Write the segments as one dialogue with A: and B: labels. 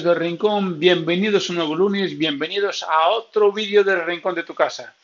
A: del Rincón, bienvenidos un nuevo lunes, bienvenidos a otro vídeo del Rincón de tu casa.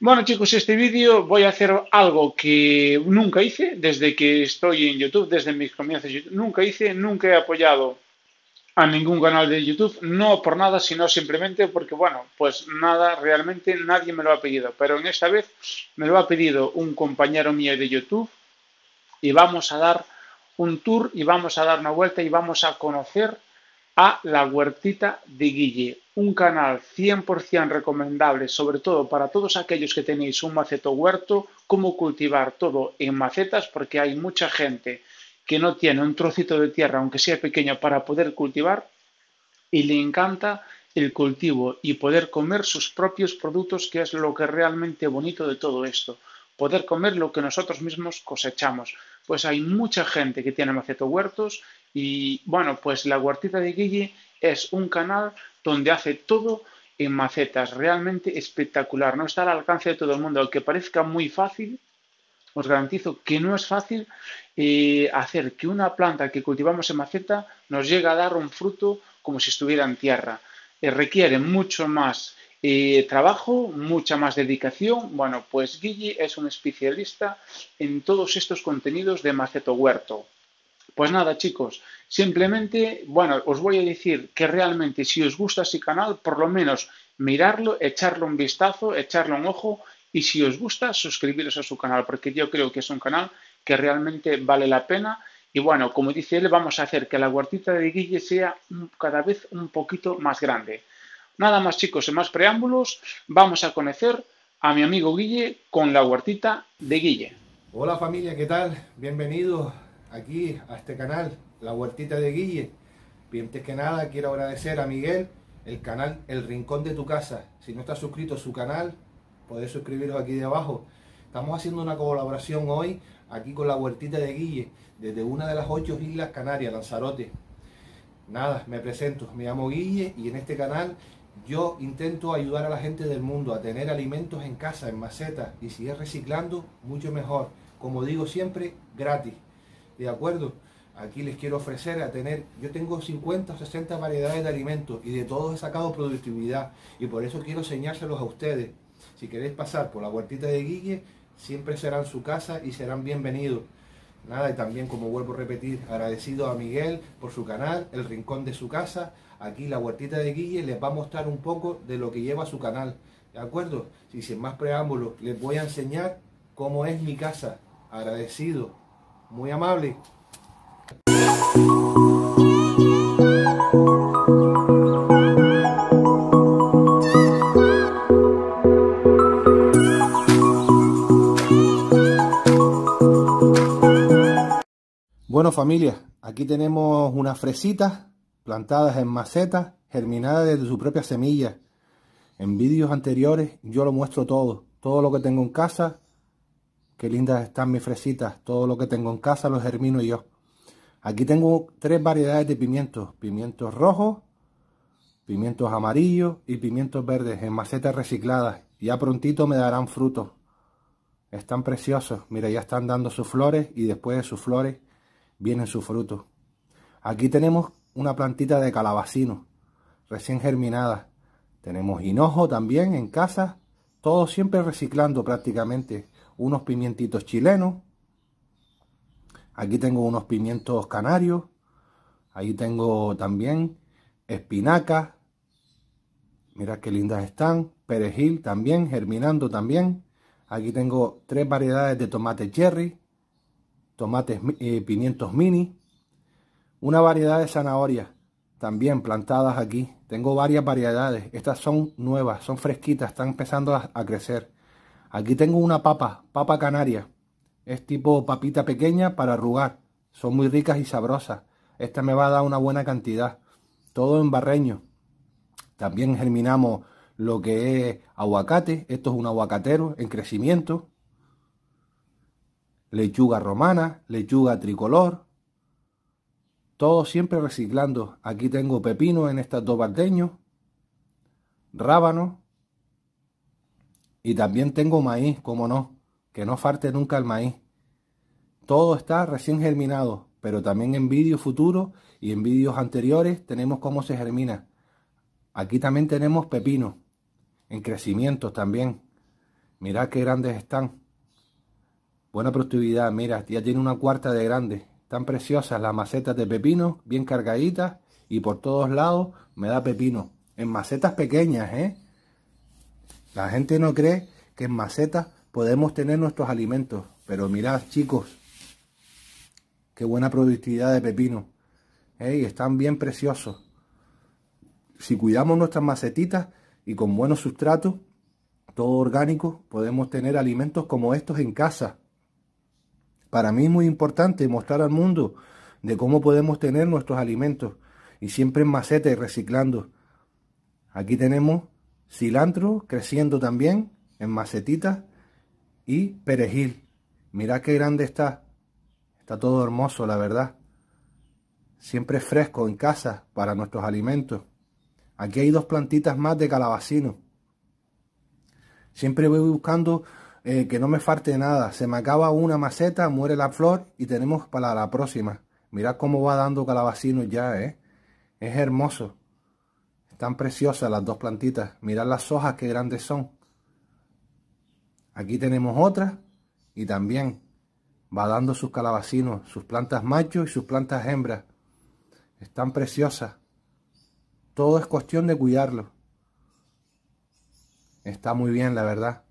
A: Bueno chicos, este vídeo voy a hacer algo que nunca hice desde que estoy en YouTube, desde mis comienzos nunca hice, nunca he apoyado a ningún canal de YouTube, no por nada, sino simplemente porque, bueno, pues nada, realmente nadie me lo ha pedido, pero en esta vez me lo ha pedido un compañero mío de YouTube y vamos a dar un tour y vamos a dar una vuelta y vamos a conocer a La Huertita de Guille, un canal 100% recomendable, sobre todo para todos aquellos que tenéis un maceto huerto, cómo cultivar todo en macetas, porque hay mucha gente que no tiene un trocito de tierra, aunque sea pequeño, para poder cultivar y le encanta el cultivo y poder comer sus propios productos, que es lo que realmente bonito de todo esto poder comer lo que nosotros mismos cosechamos. Pues hay mucha gente que tiene macetas huertos y bueno, pues la huertita de Guille es un canal donde hace todo en macetas, realmente espectacular, no está al alcance de todo el mundo, aunque parezca muy fácil, os garantizo que no es fácil eh, hacer que una planta que cultivamos en maceta nos llegue a dar un fruto como si estuviera en tierra. Eh, requiere mucho más eh, trabajo, mucha más dedicación. Bueno, pues Guille es un especialista en todos estos contenidos de Maceto Huerto. Pues nada, chicos, simplemente, bueno, os voy a decir que realmente si os gusta ese canal, por lo menos mirarlo, echarle un vistazo, echarle un ojo y si os gusta, suscribiros a su canal, porque yo creo que es un canal que realmente vale la pena. Y bueno, como dice él, vamos a hacer que la huertita de Guille sea cada vez un poquito más grande. Nada más chicos, en más preámbulos, vamos a conocer a mi amigo Guille con la huertita de Guille.
B: Hola familia, ¿qué tal? Bienvenidos aquí a este canal, la huertita de Guille. antes que nada quiero agradecer a Miguel el canal El Rincón de tu Casa. Si no estás suscrito a su canal, puedes suscribiros aquí de abajo. Estamos haciendo una colaboración hoy aquí con la huertita de Guille, desde una de las ocho islas Canarias, Lanzarote. Nada, me presento, me llamo Guille y en este canal yo intento ayudar a la gente del mundo a tener alimentos en casa, en macetas, y si es reciclando, mucho mejor. Como digo siempre, gratis. ¿De acuerdo? Aquí les quiero ofrecer a tener, yo tengo 50 o 60 variedades de alimentos y de todos he sacado productividad y por eso quiero enseñárselos a ustedes. Si queréis pasar por la huertita de Guille, siempre serán su casa y serán bienvenidos. Nada, y también, como vuelvo a repetir, agradecido a Miguel por su canal, El Rincón de su Casa. Aquí la huertita de Guille les va a mostrar un poco de lo que lleva su canal. ¿De acuerdo? Y sin más preámbulos, les voy a enseñar cómo es mi casa. Agradecido, muy amable. Bueno familia, aquí tenemos unas fresitas plantadas en macetas, germinadas desde su propia semilla. En vídeos anteriores yo lo muestro todo, todo lo que tengo en casa. Qué lindas están mis fresitas, todo lo que tengo en casa lo germino yo. Aquí tengo tres variedades de pimientos, pimientos rojos, pimientos amarillos y pimientos verdes en macetas recicladas. Ya prontito me darán frutos. Están preciosos, mira ya están dando sus flores y después de sus flores vienen sus frutos. Aquí tenemos una plantita de calabacino, recién germinada. Tenemos hinojo también en casa, todo siempre reciclando prácticamente. Unos pimientitos chilenos. Aquí tengo unos pimientos canarios. Ahí tengo también espinacas. mira qué lindas están. Perejil también, germinando también. Aquí tengo tres variedades de tomate cherry tomates, eh, pimientos mini, una variedad de zanahorias también plantadas aquí. Tengo varias variedades. Estas son nuevas, son fresquitas, están empezando a, a crecer. Aquí tengo una papa, papa canaria. Es tipo papita pequeña para arrugar. Son muy ricas y sabrosas. Esta me va a dar una buena cantidad. Todo en barreño. También germinamos lo que es aguacate. Esto es un aguacatero en crecimiento lechuga romana, lechuga tricolor, todo siempre reciclando. Aquí tengo pepino en estas dos baldeños rábano y también tengo maíz, como no, que no falte nunca el maíz. Todo está recién germinado, pero también en vídeos futuros y en vídeos anteriores tenemos cómo se germina. Aquí también tenemos pepino en crecimiento también. Mirad qué grandes están. Buena productividad, mira, ya tiene una cuarta de grande. Tan preciosas las macetas de pepino, bien cargaditas y por todos lados me da pepino. En macetas pequeñas, ¿eh? La gente no cree que en macetas podemos tener nuestros alimentos. Pero mirad, chicos, qué buena productividad de pepino. ¿eh? Y están bien preciosos. Si cuidamos nuestras macetitas y con buenos sustratos, todo orgánico, podemos tener alimentos como estos en casa. Para mí es muy importante mostrar al mundo de cómo podemos tener nuestros alimentos y siempre en maceta y reciclando. Aquí tenemos cilantro creciendo también en macetitas y perejil. Mira qué grande está. Está todo hermoso, la verdad. Siempre fresco en casa para nuestros alimentos. Aquí hay dos plantitas más de calabacino. Siempre voy buscando eh, que no me falte nada. Se me acaba una maceta, muere la flor y tenemos para la próxima. Mirad cómo va dando calabacinos ya, ¿eh? Es hermoso. Están preciosas las dos plantitas. Mirad las hojas, qué grandes son. Aquí tenemos otra y también va dando sus calabacinos, sus plantas machos y sus plantas hembras. Están preciosas. Todo es cuestión de cuidarlo. Está muy bien, la verdad.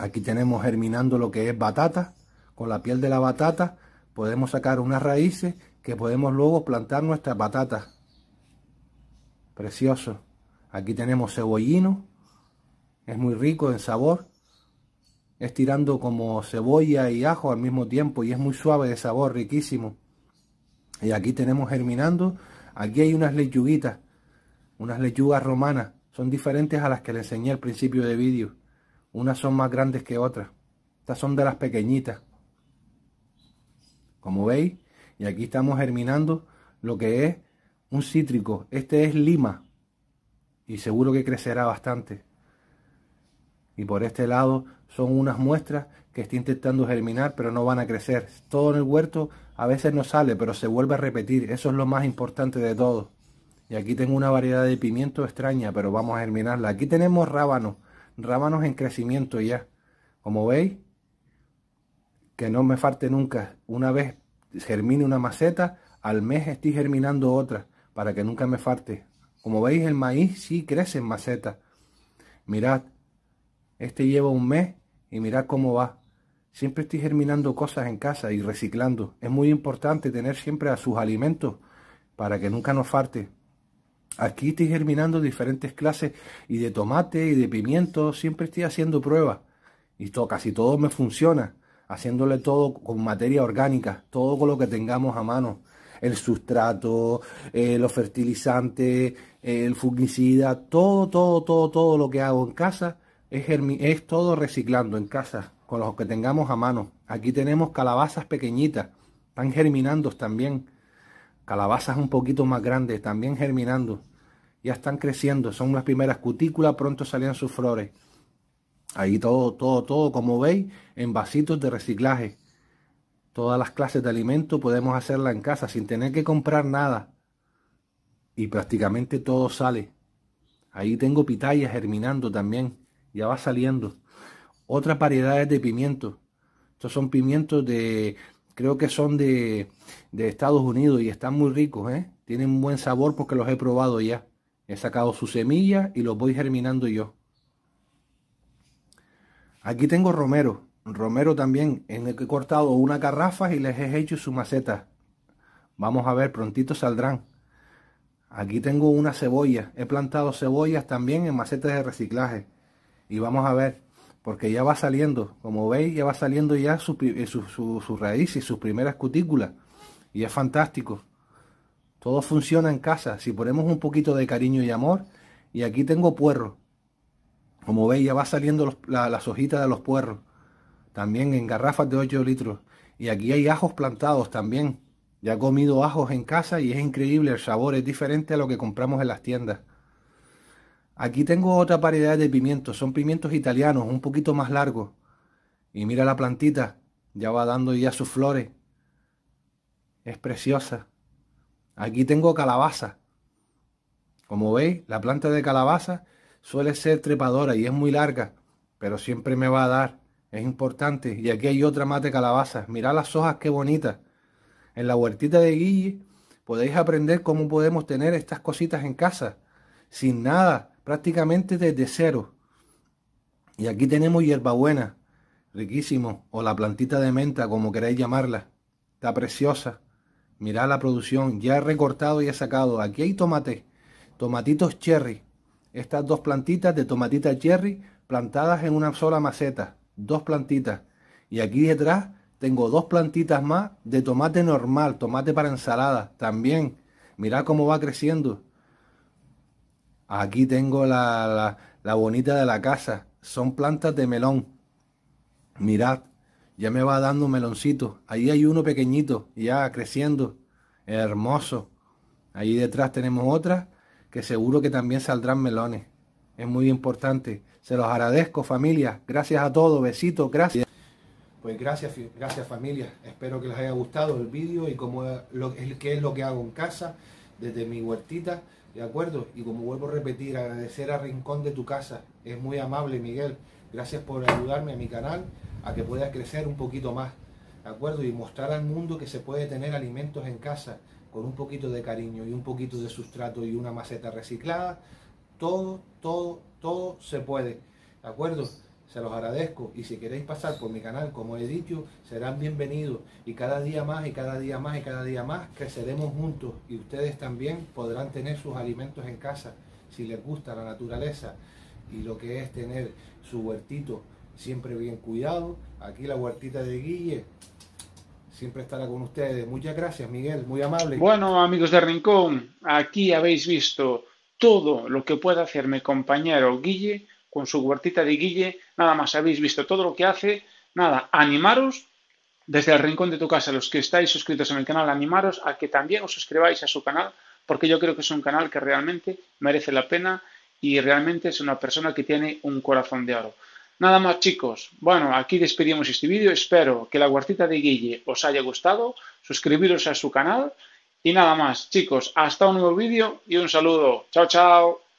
B: Aquí tenemos germinando lo que es batata. Con la piel de la batata podemos sacar unas raíces que podemos luego plantar nuestras batatas. Precioso. Aquí tenemos cebollino. Es muy rico en sabor. Es tirando como cebolla y ajo al mismo tiempo y es muy suave de sabor, riquísimo. Y aquí tenemos germinando. Aquí hay unas lechuguitas, unas lechugas romanas. Son diferentes a las que le enseñé al principio de vídeo. Unas son más grandes que otras. Estas son de las pequeñitas. Como veis, y aquí estamos germinando lo que es un cítrico. Este es lima. Y seguro que crecerá bastante. Y por este lado son unas muestras que estoy intentando germinar, pero no van a crecer. Todo en el huerto a veces no sale, pero se vuelve a repetir. Eso es lo más importante de todo. Y aquí tengo una variedad de pimiento extraña, pero vamos a germinarla. Aquí tenemos rábano rábanos en crecimiento ya. Como veis, que no me falte nunca. Una vez germine una maceta, al mes estoy germinando otra, para que nunca me falte. Como veis, el maíz sí crece en maceta. Mirad, este lleva un mes y mirad cómo va. Siempre estoy germinando cosas en casa y reciclando. Es muy importante tener siempre a sus alimentos para que nunca nos falte. Aquí estoy germinando diferentes clases y de tomate y de pimiento. Siempre estoy haciendo pruebas y todo, casi todo me funciona. Haciéndole todo con materia orgánica, todo con lo que tengamos a mano. El sustrato, eh, los fertilizantes, eh, el fungicida, todo, todo, todo, todo lo que hago en casa es, es todo reciclando en casa con lo que tengamos a mano. Aquí tenemos calabazas pequeñitas, están germinando también calabazas un poquito más grandes, también germinando. Ya están creciendo, son las primeras cutículas, pronto salían sus flores. Ahí todo, todo, todo, como veis, en vasitos de reciclaje. Todas las clases de alimentos podemos hacerla en casa sin tener que comprar nada. Y prácticamente todo sale. Ahí tengo pitaya germinando también. Ya va saliendo. Otras variedades de pimientos. Estos son pimientos de, Creo que son de, de Estados Unidos y están muy ricos, ¿eh? Tienen un buen sabor porque los he probado ya. He sacado su semilla y los voy germinando yo. Aquí tengo romero. Romero también, en el que he cortado una garrafa y les he hecho su maceta. Vamos a ver, prontito saldrán. Aquí tengo una cebolla. He plantado cebollas también en macetas de reciclaje. Y vamos a ver, porque ya va saliendo, como veis, ya va saliendo ya sus su, eh, raíces, sus primeras cutículas, y es fantástico. Todo funciona en casa, si ponemos un poquito de cariño y amor, y aquí tengo puerro, como veis ya va saliendo la, las hojitas de los puerros, también en garrafas de 8 litros, y aquí hay ajos plantados también, ya he comido ajos en casa y es increíble, el sabor es diferente a lo que compramos en las tiendas. Aquí tengo otra variedad de pimientos, son pimientos italianos, un poquito más largos. Y mira la plantita, ya va dando ya sus flores. Es preciosa. Aquí tengo calabaza. Como veis, la planta de calabaza suele ser trepadora y es muy larga, pero siempre me va a dar. Es importante. Y aquí hay otra más de calabaza. Mirad las hojas, qué bonitas. En la huertita de Guille podéis aprender cómo podemos tener estas cositas en casa, sin nada, prácticamente desde cero. Y aquí tenemos hierbabuena, riquísimo, o la plantita de menta, como queráis llamarla. Está preciosa. Mirad la producción, ya he recortado y he sacado. Aquí hay tomate, tomatitos cherry. Estas dos plantitas de tomatita cherry plantadas en una sola maceta. Dos plantitas. Y aquí detrás tengo dos plantitas más de tomate normal, tomate para ensalada. También, mirad cómo va creciendo. Aquí tengo la, bonita de la casa. Son plantas de melón. Mirad, ya me va dando un meloncito. Ahí hay uno pequeñito, ya creciendo. Hermoso. Ahí detrás tenemos otra que seguro que también saldrán melones. Es muy importante. Se los agradezco familia. Gracias a todos. Besitos. Gracias. Pues gracias, gracias familia. Espero que les haya gustado el vídeo y cómo qué es lo que hago en casa desde mi huertita. ¿De acuerdo? Y como vuelvo a repetir, agradecer a Rincón de tu casa. Es muy amable, Miguel. Gracias por ayudarme a mi canal a que pueda crecer un poquito más. ¿De acuerdo? Y mostrar al mundo que se puede tener alimentos en casa con un poquito de cariño y un poquito de sustrato y una maceta reciclada. Todo, todo, todo se puede. ¿De acuerdo? se los agradezco. Y si queréis pasar por mi canal, como he dicho, serán bienvenidos. Y cada día más, y cada día más, y cada día más creceremos juntos. Y ustedes también podrán tener sus alimentos en casa, si les gusta la naturaleza y lo que es tener su huertito siempre bien cuidado. Aquí la huertita de Guille siempre estará con ustedes. Muchas gracias, Miguel, muy amable. Bueno,
A: amigos de Rincón, aquí habéis visto todo lo que puede hacerme mi compañero Guille con su huertita de guille, nada más habéis visto todo lo que hace, nada, animaros desde el rincón de tu casa, los que estáis suscritos en el canal, animaros a que también os suscribáis a su canal, porque yo creo que es un canal que realmente merece la pena y realmente es una persona que tiene un corazón de oro. Nada más chicos, bueno, aquí despedimos este vídeo, espero que la huertita de Guille os haya gustado, suscribiros a su canal y nada más chicos, hasta un nuevo vídeo y un saludo, chao chao.